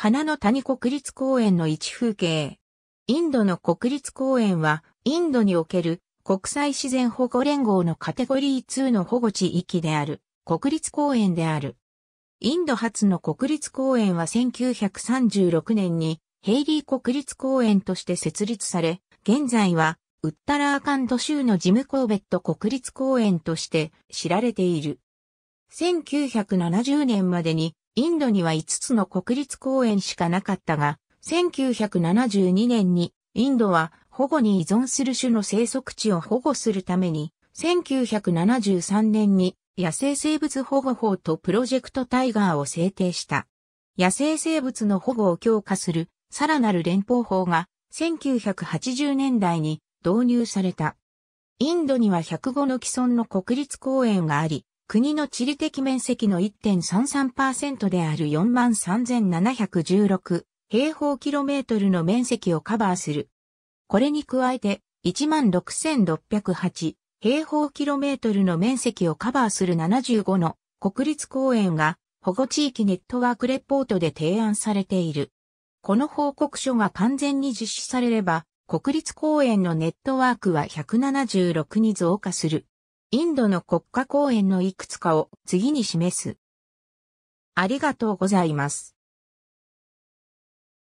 花の谷国立公園の一風景。インドの国立公園は、インドにおける国際自然保護連合のカテゴリー2の保護地域である、国立公園である。インド初の国立公園は1936年にヘイリー国立公園として設立され、現在はウッタラーカンド州のジムコーベット国立公園として知られている。1970年までにインドには5つの国立公園しかなかったが、1972年にインドは保護に依存する種の生息地を保護するために、1973年に野生生物保護法とプロジェクトタイガーを制定した。野生生物の保護を強化するさらなる連邦法が1980年代に導入された。インドには105の既存の国立公園があり、国の地理的面積の1.33%である43,716平方キロメートルの面積をカバーする。これに加えて16,608平方キロメートルの面積をカバーする75の国立公園が保護地域ネットワークレポートで提案されている。この報告書が完全に実施されれば、国立公園のネットワークは176に増加する。インドの国家公園のいくつかを次に示す。ありがとうございます。